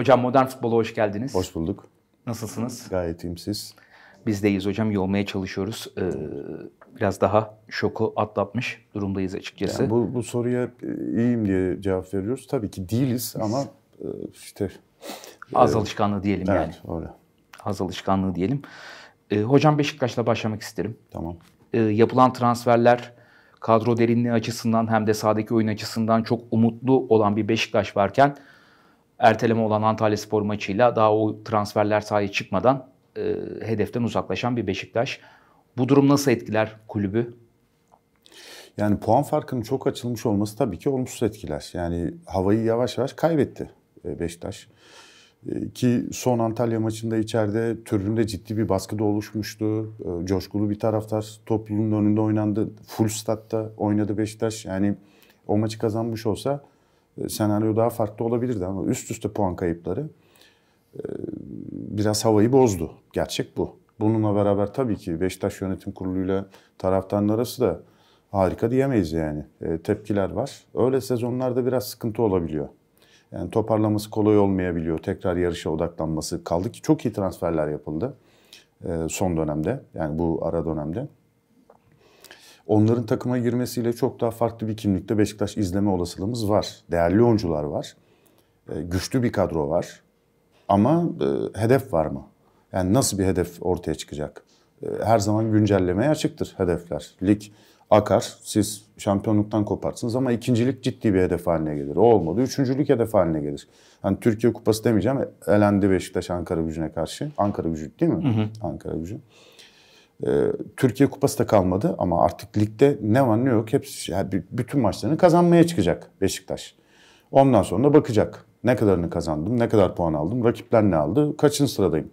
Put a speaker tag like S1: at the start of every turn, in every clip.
S1: Hocam Modern Futbol'a hoş geldiniz. Hoş bulduk. Nasılsınız? Gayet iyiyim siz. Biz deyiz hocam. Yolmaya çalışıyoruz. Ee, biraz daha şoku atlatmış durumdayız açıkçası. Yani
S2: bu, bu soruya e, iyiyim diye cevap veriyoruz. Tabii ki değiliz ama e, işte... E, az e,
S1: alışkanlığı diyelim evet, yani. Evet öyle. Az alışkanlığı diyelim. Ee, hocam Beşiktaş'la başlamak isterim. Tamam. Ee, yapılan transferler kadro derinliği açısından hem de sahadaki oyun açısından çok umutlu olan bir Beşiktaş varken erteleme olan Antalya Spor maçıyla daha o transferler sahaya çıkmadan e, hedeften uzaklaşan bir
S2: Beşiktaş. Bu durum nasıl etkiler kulübü? Yani puan farkının çok açılmış olması tabii ki olumsuz etkiler. Yani havayı yavaş yavaş kaybetti e, Beşiktaş. E, ki son Antalya maçında içeride türbünde ciddi bir baskıda oluşmuştu. E, coşkulu bir taraftar topluluğun önünde oynandı. Full statta oynadı Beşiktaş. Yani o maçı kazanmış olsa e, senaryo daha farklı olabilirdi ama üst üste puan kayıpları e, biraz havayı bozdu. Gerçek bu. Bununla beraber tabii ki Beşiktaş Yönetim Kurulu'yla taraftarın arası da harika diyemeyiz yani. E, tepkiler var. Öyle sezonlarda biraz sıkıntı olabiliyor. Yani toparlaması kolay olmayabiliyor. Tekrar yarışa odaklanması kaldı ki çok iyi transferler yapıldı e, son dönemde. Yani bu ara dönemde. Onların takıma girmesiyle çok daha farklı bir kimlikte Beşiktaş izleme olasılığımız var. Değerli oyuncular var. E, güçlü bir kadro var. Ama e, hedef var mı? Yani nasıl bir hedef ortaya çıkacak? E, her zaman güncellemeye açıktır hedefler. Lig akar, siz şampiyonluktan koparsınız ama ikincilik ciddi bir hedef haline gelir. O olmadı, üçüncülük hedef haline gelir. Yani Türkiye Kupası demeyeceğim, elendi Beşiktaş Ankara gücüne karşı. Ankara gücü değil mi? Hı hı. Ankara gücü. Ee, Türkiye Kupası da kalmadı ama artık ligde ne var ne yok hepsi şey, yani bütün maçlarını kazanmaya çıkacak Beşiktaş. Ondan sonra da bakacak. Ne kadarını kazandım, ne kadar puan aldım, rakipler ne aldı, kaçın sıradayım.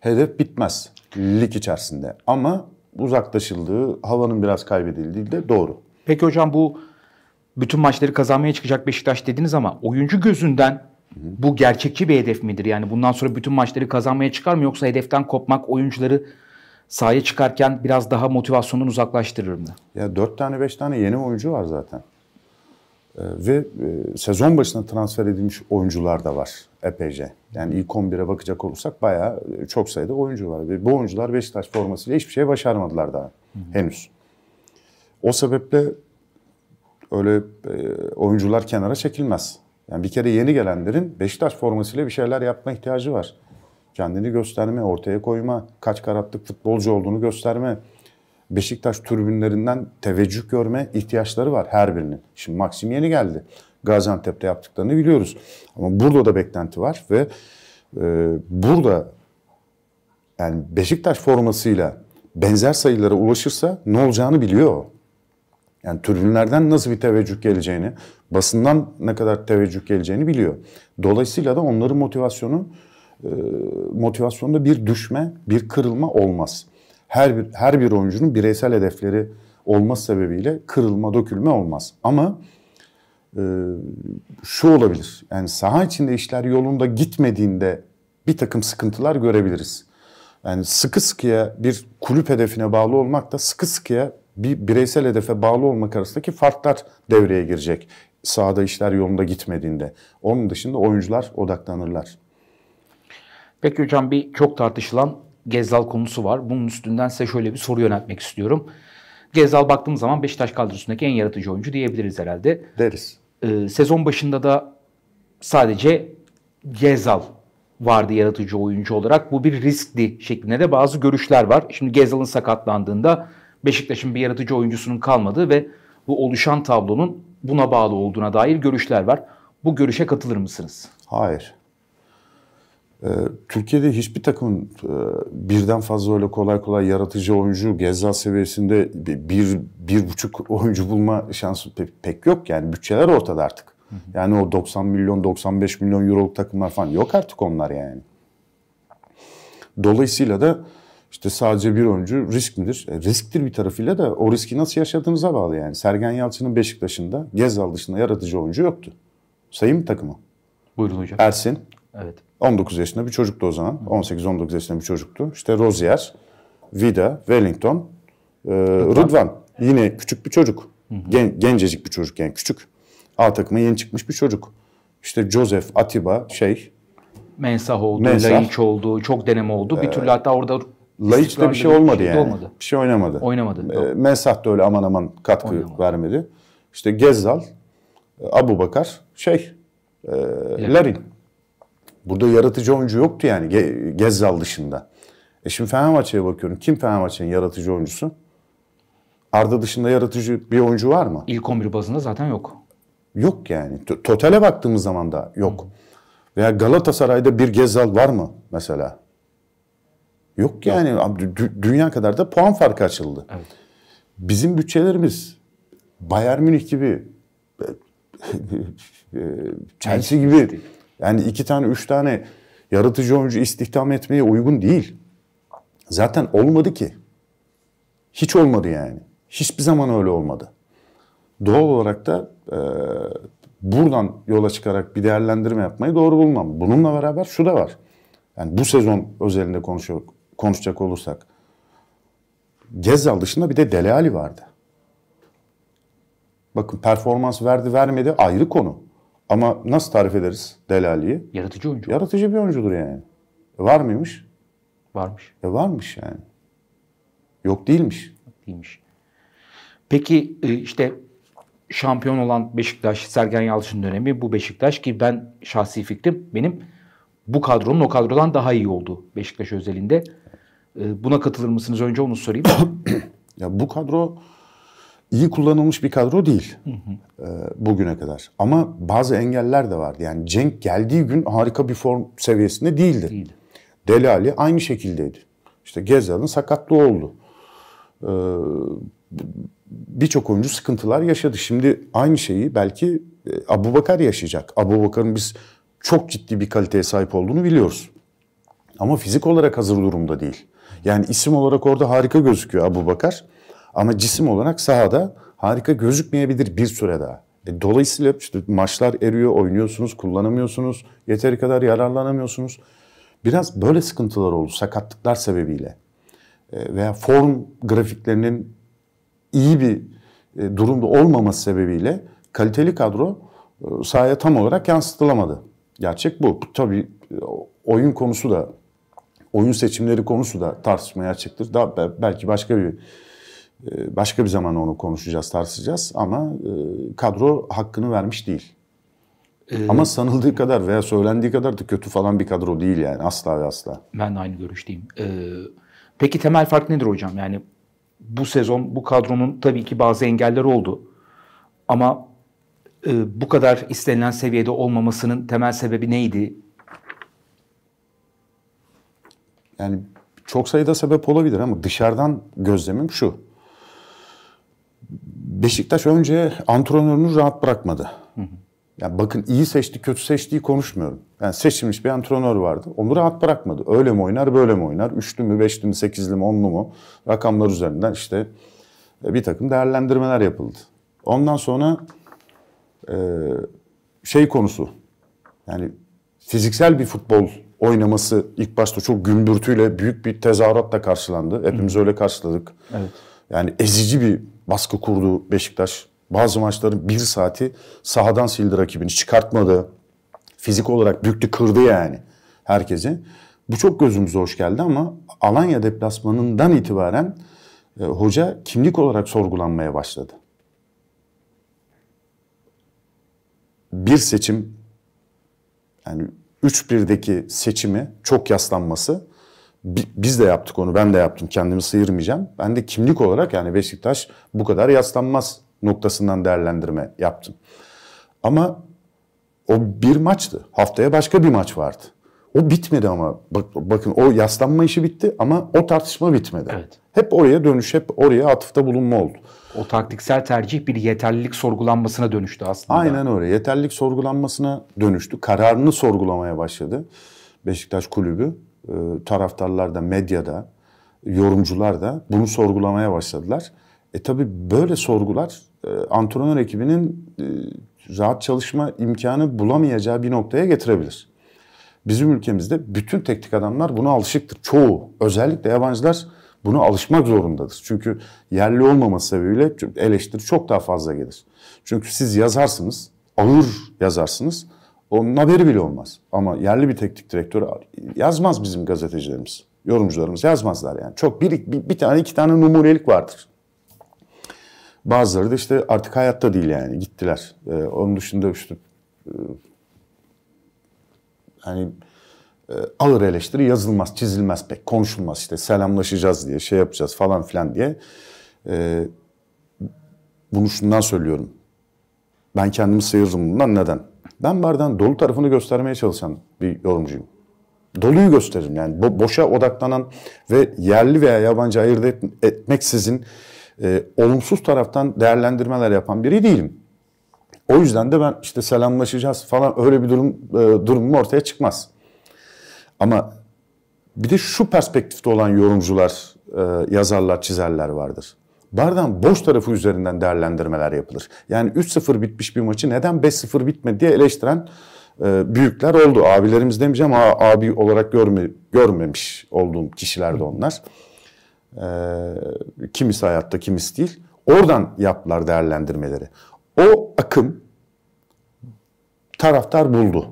S2: Hedef bitmez lig içerisinde ama uzaklaşıldığı, havanın biraz kaybedildiği de doğru. Peki hocam
S1: bu bütün maçları kazanmaya çıkacak Beşiktaş dediniz ama oyuncu gözünden bu gerçekçi bir hedef midir? Yani bundan sonra bütün maçları kazanmaya çıkar mı yoksa hedeften kopmak oyuncuları sahaya çıkarken biraz daha motivasyonun uzaklaştırır mı? Ya 4 tane 5
S2: tane yeni oyuncu var zaten. Ee, ve e, sezon başına transfer edilmiş oyuncular da var epeyce. Yani ilk 11'e bakacak olursak bayağı e, çok sayıda oyuncu var. Ve bu oyuncular Beşiktaş formasıyla hiçbir şey başarmadılar daha Hı-hı. henüz. O sebeple öyle e, oyuncular kenara çekilmez. Yani bir kere yeni gelenlerin Beşiktaş formasıyla bir şeyler yapma ihtiyacı var kendini gösterme, ortaya koyma, kaç karatlık futbolcu olduğunu gösterme, Beşiktaş türbünlerinden teveccüh görme ihtiyaçları var her birinin. Şimdi Maxim yeni geldi. Gaziantep'te yaptıklarını biliyoruz. Ama burada da beklenti var ve e, burada yani Beşiktaş formasıyla benzer sayılara ulaşırsa ne olacağını biliyor. Yani türbünlerden nasıl bir teveccüh geleceğini, basından ne kadar teveccüh geleceğini biliyor. Dolayısıyla da onların motivasyonu e, motivasyonda bir düşme, bir kırılma olmaz. Her bir, her bir oyuncunun bireysel hedefleri olmaz sebebiyle kırılma, dökülme olmaz. Ama e, şu olabilir. Yani saha içinde işler yolunda gitmediğinde bir takım sıkıntılar görebiliriz. Yani sıkı sıkıya bir kulüp hedefine bağlı olmak da sıkı sıkıya bir bireysel hedefe bağlı olmak arasındaki farklar devreye girecek. Sahada işler yolunda gitmediğinde. Onun dışında oyuncular odaklanırlar.
S1: Peki hocam bir çok tartışılan Gezzal konusu var. Bunun üstünden size şöyle bir soru yöneltmek istiyorum. Gezzal baktığım zaman Beşiktaş kadrosundaki en yaratıcı oyuncu diyebiliriz herhalde. Deriz. Ee, sezon başında da sadece Gezzal vardı yaratıcı oyuncu olarak. Bu bir riskli şeklinde de bazı görüşler var. Şimdi Gezzal'ın sakatlandığında Beşiktaş'ın bir yaratıcı oyuncusunun kalmadığı ve bu oluşan tablonun buna bağlı olduğuna dair görüşler var. Bu görüşe katılır mısınız?
S2: Hayır. Ee, Türkiye'de hiçbir takım e, birden fazla öyle kolay kolay yaratıcı oyuncu, gezza seviyesinde bir, bir buçuk oyuncu bulma şansı pek yok. Yani bütçeler ortada artık. Hı hı. Yani o 90 milyon, 95 milyon euroluk takımlar falan yok artık onlar yani. Dolayısıyla da işte sadece bir oyuncu risk midir? E, risktir bir tarafıyla da o riski nasıl yaşadığınıza bağlı yani. Sergen Yalçın'ın Beşiktaş'ında Gezal dışında yaratıcı oyuncu yoktu. sayın mı takımı? Buyurun hocam. Ersin. Evet. 19 yaşında bir çocuktu o zaman. 18-19 yaşında bir çocuktu. İşte Rozier, Vida, Wellington, e, Rıdvan. Yine küçük bir çocuk. Gen, gencecik bir çocuk yani küçük. A takıma yeni çıkmış bir çocuk. İşte Joseph, Atiba, şey.
S1: Mensah oldu, Mensah. Laiç
S2: oldu, çok deneme oldu. Bir ee, türlü hatta orada Laiç de bir şey olmadı şey yani. Olmadı. Bir şey oynamadı. Oynamadı. E, Mensah da öyle aman aman katkı oynamadı. vermedi. İşte Gezzal, Abu Bakar, şey, e, Larin. Burada yaratıcı oyuncu yoktu yani Ge Gezzal dışında. E şimdi Fenerbahçe'ye bakıyorum. Kim Fenerbahçe'nin yaratıcı oyuncusu? Arda dışında yaratıcı bir oyuncu var mı? İlk 11 bazında zaten yok. Yok yani. Totale baktığımız zaman da yok. Veya Galatasaray'da bir Gezzal var mı mesela? Yok yani. Yok. Dünya kadar da puan farkı açıldı. Evet. Bizim bütçelerimiz Bayern Münih gibi e, e, Chelsea gibi yani iki tane, üç tane yaratıcı oyuncu istihdam etmeye uygun değil. Zaten olmadı ki. Hiç olmadı yani. Hiçbir zaman öyle olmadı. Doğal olarak da e, buradan yola çıkarak bir değerlendirme yapmayı doğru bulmam. Bununla beraber şu da var. Yani bu sezon özelinde konuşuyor, konuşacak olursak. Gezal dışında bir de Dele Ali vardı. Bakın performans verdi vermedi ayrı konu. Ama nasıl tarif ederiz Delali'yi? Yaratıcı oyuncu. Yaratıcı bir oyuncudur yani. E, var mıymış? Varmış. E varmış yani. Yok değilmiş. Değilmiş. Peki e, işte
S1: şampiyon olan Beşiktaş, Sergen Yalçın dönemi bu Beşiktaş ki ben şahsi fikrim benim bu kadronun o kadrodan daha iyi oldu Beşiktaş özelinde. E, buna katılır
S2: mısınız? Önce onu sorayım. ya bu kadro iyi kullanılmış bir kadro değil hı hı. E, bugüne kadar. Ama bazı engeller de vardı. Yani Cenk geldiği gün harika bir form seviyesinde değildi. değildi. Delali aynı şekildeydi. İşte Gezal'ın sakatlığı oldu. E, Birçok oyuncu sıkıntılar yaşadı. Şimdi aynı şeyi belki e, Abu Bakar yaşayacak. Abu Bakar'ın biz çok ciddi bir kaliteye sahip olduğunu biliyoruz. Ama fizik olarak hazır durumda değil. Yani isim olarak orada harika gözüküyor Abu Bakar. Ama cisim olarak sahada harika gözükmeyebilir bir süre daha. E, dolayısıyla işte maçlar eriyor, oynuyorsunuz, kullanamıyorsunuz, yeteri kadar yararlanamıyorsunuz. Biraz böyle sıkıntılar oldu sakatlıklar sebebiyle. E, veya form grafiklerinin iyi bir e, durumda olmaması sebebiyle kaliteli kadro e, sahaya tam olarak yansıtılamadı. Gerçek bu. Tabii e, oyun konusu da, oyun seçimleri konusu da tartışmaya açıktır. Daha belki başka bir ee, başka bir zaman onu konuşacağız, tartışacağız ama e, kadro hakkını vermiş değil. Ee, ama sanıldığı kadar veya söylendiği kadar da kötü falan bir kadro değil yani asla ve asla.
S1: Ben de aynı görüşteyim. Ee, peki temel fark nedir hocam? Yani bu sezon bu kadronun tabii ki bazı engeller oldu. Ama e, bu kadar istenilen seviyede olmamasının temel sebebi neydi?
S2: Yani çok sayıda sebep olabilir ama dışarıdan gözlemim şu. Beşiktaş önce antrenörünü rahat bırakmadı. Yani bakın iyi seçti, kötü seçtiği konuşmuyorum. Yani seçilmiş bir antrenör vardı. Onu rahat bırakmadı. Öyle mi oynar, böyle mi oynar? Üçlü mü, beşli mi, sekizli mi, onlu mu? Rakamlar üzerinden işte e, bir takım değerlendirmeler yapıldı. Ondan sonra e, şey konusu. Yani fiziksel bir futbol oynaması ilk başta çok gümbürtüyle büyük bir tezahüratla karşılandı. Hepimiz öyle karşıladık. Evet. Yani ezici bir baskı kurdu Beşiktaş. Bazı maçların bir saati sahadan sildi rakibini. Çıkartmadı. Fizik olarak büktü kırdı yani herkesi. Bu çok gözümüze hoş geldi ama Alanya deplasmanından itibaren e, hoca kimlik olarak sorgulanmaya başladı. Bir seçim yani 3-1'deki seçimi çok yaslanması biz de yaptık onu ben de yaptım kendimi sıyırmayacağım. Ben de kimlik olarak yani Beşiktaş bu kadar yaslanmaz noktasından değerlendirme yaptım. Ama o bir maçtı. Haftaya başka bir maç vardı. O bitmedi ama bak, bakın o yaslanma işi bitti ama o tartışma bitmedi. Evet. Hep oraya dönüş, hep oraya atıfta bulunma oldu. O taktiksel tercih bir yeterlilik sorgulanmasına dönüştü aslında. Aynen öyle. Yeterlilik sorgulanmasına dönüştü. Kararını sorgulamaya başladı Beşiktaş kulübü. E, taraftarlar da, medyada, yorumcular da bunu sorgulamaya başladılar. E tabi böyle sorgular e, antrenör ekibinin e, rahat çalışma imkanı bulamayacağı bir noktaya getirebilir. Bizim ülkemizde bütün teknik adamlar buna alışıktır. Çoğu. Özellikle yabancılar buna alışmak zorundadır. Çünkü yerli olmaması sebebiyle eleştiri çok daha fazla gelir. Çünkü siz yazarsınız, ağır yazarsınız onun haberi bile olmaz. Ama yerli bir teknik direktörü yazmaz bizim gazetecilerimiz. Yorumcularımız yazmazlar yani. Çok bir, bir, bir tane iki tane numunelik vardır. Bazıları da işte artık hayatta değil yani gittiler. Ee, onun dışında işte hani e, ağır eleştiri yazılmaz, çizilmez pek, konuşulmaz işte selamlaşacağız diye, şey yapacağız falan filan diye. E, bunu şundan söylüyorum. Ben kendimi sıyırırım bundan. Neden? Ben bardağın dolu tarafını göstermeye çalışan bir yorumcuyum. Doluyu gösteririm yani bo boşa odaklanan ve yerli veya yabancı ayırt et etmeksizin e, olumsuz taraftan değerlendirmeler yapan biri değilim. O yüzden de ben işte selamlaşacağız falan öyle bir durum e, durumum ortaya çıkmaz. Ama bir de şu perspektifte olan yorumcular, e, yazarlar, çizerler vardır bardağın boş tarafı üzerinden değerlendirmeler yapılır. Yani 3-0 bitmiş bir maçı neden 5-0 bitmedi diye eleştiren e, büyükler oldu. Abilerimiz demeyeceğim ama abi olarak görme, görmemiş olduğum kişiler de onlar. E, kimisi hayatta kimisi değil. Oradan yaptılar değerlendirmeleri. O akım taraftar buldu.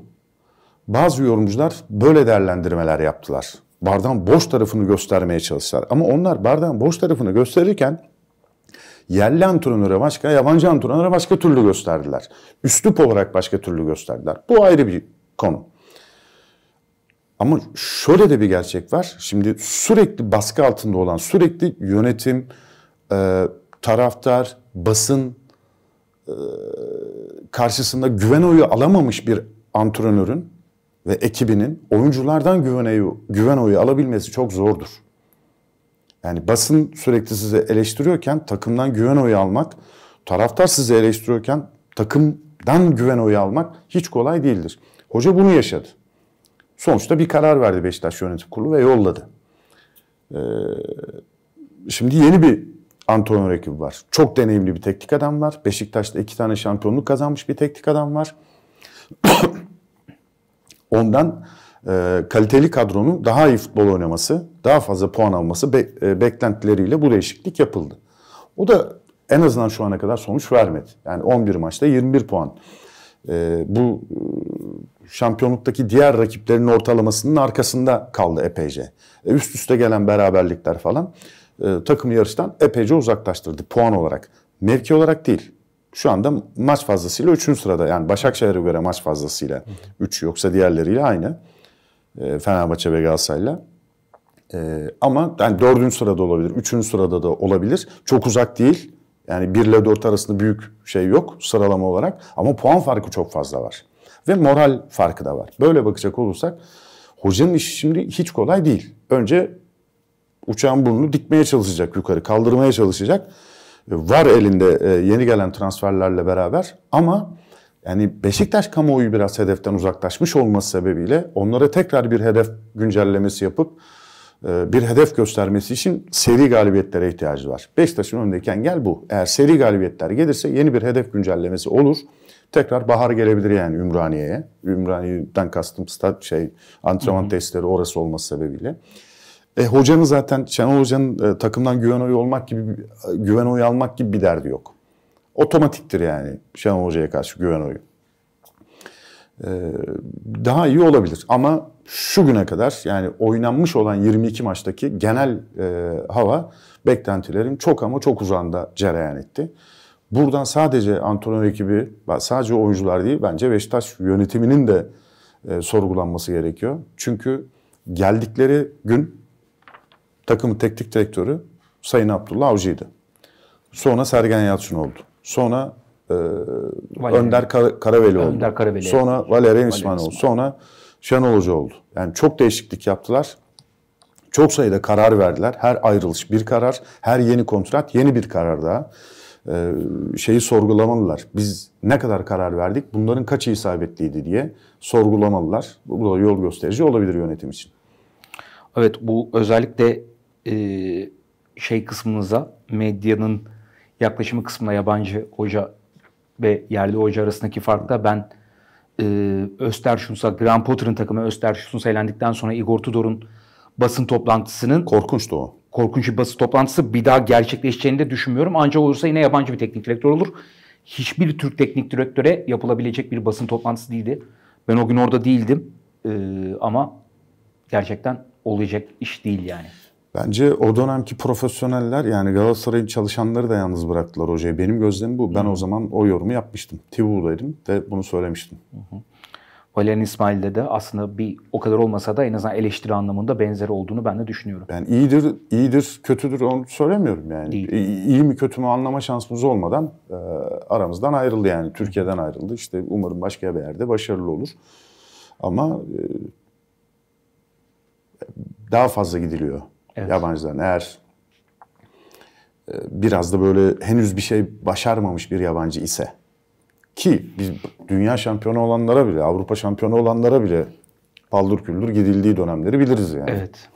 S2: Bazı yorumcular böyle değerlendirmeler yaptılar bardağın boş tarafını göstermeye çalıştılar. Ama onlar bardağın boş tarafını gösterirken yerli antrenöre başka, yabancı antrenöre başka türlü gösterdiler. Üslup olarak başka türlü gösterdiler. Bu ayrı bir konu. Ama şöyle de bir gerçek var. Şimdi sürekli baskı altında olan, sürekli yönetim, e, taraftar, basın e, karşısında güven oyu alamamış bir antrenörün ve ekibinin oyunculardan güven oyu, güven oyu alabilmesi çok zordur. Yani basın sürekli sizi eleştiriyorken takımdan güven oyu almak, taraftar sizi eleştiriyorken takımdan güven oyu almak hiç kolay değildir. Hoca bunu yaşadı. Sonuçta bir karar verdi Beşiktaş Yönetim Kurulu ve yolladı. Ee, şimdi yeni bir antrenör ekibi var. Çok deneyimli bir teknik adam var. Beşiktaş'ta iki tane şampiyonluk kazanmış bir teknik adam var. Ondan e, kaliteli kadronun daha iyi futbol oynaması, daha fazla puan alması be, e, beklentileriyle bu değişiklik yapıldı. O da en azından şu ana kadar sonuç vermedi. Yani 11 maçta 21 puan. E, bu e, şampiyonluktaki diğer rakiplerin ortalamasının arkasında kaldı epeyce. E, üst üste gelen beraberlikler falan e, takımı yarıştan epeyce uzaklaştırdı puan olarak. Mevki olarak değil. Şu anda maç fazlasıyla 3. sırada. Yani Başakşehir'e göre maç fazlasıyla 3 yoksa diğerleriyle aynı. E, Fenerbahçe ve Galatasaray'la. E, ama yani dördüncü sırada olabilir, üçüncü sırada da olabilir. Çok uzak değil. Yani 1 ile 4 arasında büyük şey yok sıralama olarak. Ama puan farkı çok fazla var. Ve moral farkı da var. Böyle bakacak olursak hocanın işi şimdi hiç kolay değil. Önce uçağın burnunu dikmeye çalışacak yukarı, kaldırmaya çalışacak. E, var elinde e, yeni gelen transferlerle beraber ama yani Beşiktaş kamuoyu biraz hedeften uzaklaşmış olması sebebiyle onlara tekrar bir hedef güncellemesi yapıp e, bir hedef göstermesi için seri galibiyetlere ihtiyacı var. Beşiktaş'ın önündeyken gel bu. Eğer seri galibiyetler gelirse yeni bir hedef güncellemesi olur. Tekrar bahar gelebilir yani Ümraniye'ye. Ümraniye'den kastım stat şey antrenman hı hı. testleri orası olması sebebiyle. E, hocanın zaten Şenol Hoca'nın e, takımdan güven oyu olmak gibi e, güven oyu almak gibi bir derdi yok otomatiktir yani Şenol Hoca'ya karşı güven oyu. Ee, daha iyi olabilir ama şu güne kadar yani oynanmış olan 22 maçtaki genel e, hava beklentilerin çok ama çok uzağında cereyan etti. Buradan sadece antrenör ekibi, sadece oyuncular değil bence Beşiktaş yönetiminin de e, sorgulanması gerekiyor. Çünkü geldikleri gün takımın teknik direktörü Sayın Abdullah Avcı'ydı. Sonra Sergen Yalçın oldu. Sonra e, Önder Kar Karaveli oldu. Önder Karaveli. Sonra Valerian İsmailov. Sonra Şenol Hoca oldu. Yani çok değişiklik yaptılar. Çok sayıda karar verdiler. Her ayrılış bir karar, her yeni kontrat yeni bir karar daha. Ee, şeyi sorgulamalılar. Biz ne kadar karar verdik, bunların kaçı isabetliydi diye sorgulamalılar. Bu da yol gösterici olabilir yönetim için.
S1: Evet bu özellikle e, şey kısmınıza medyanın yaklaşımı kısmında yabancı hoca ve yerli hoca arasındaki farkta ben e, Östersunsa, Grand Potter'ın takımı Östersunsa elendikten sonra Igor Tudor'un basın toplantısının... Korkunçtu o. Korkunç bir basın toplantısı bir daha gerçekleşeceğini de düşünmüyorum. Ancak olursa yine yabancı bir teknik direktör olur. Hiçbir Türk teknik direktöre yapılabilecek bir basın toplantısı değildi. Ben o gün orada değildim. E, ama gerçekten
S2: olacak iş değil yani. Bence o dönemki profesyoneller yani Galatasaray'ın çalışanları da yalnız bıraktılar hocayı. Benim gözlemim bu. Ben hı. o zaman o yorumu yapmıştım. TV'daydım ve bunu söylemiştim. Hı Valerian İsmail'de de aslında bir o kadar olmasa da en azından eleştiri anlamında benzer olduğunu ben de düşünüyorum. Yani iyidir, iyidir, kötüdür onu söylemiyorum yani. Değil. İyi, mi kötü mü anlama şansımız olmadan e, aramızdan ayrıldı yani. Türkiye'den ayrıldı. İşte umarım başka bir yerde başarılı olur. Ama e, daha fazla gidiliyor. Evet. Yabancıdan eğer e, biraz da böyle henüz bir şey başarmamış bir yabancı ise ki biz dünya şampiyonu olanlara bile, Avrupa şampiyonu olanlara bile paldır küldür gidildiği dönemleri biliriz yani. Evet.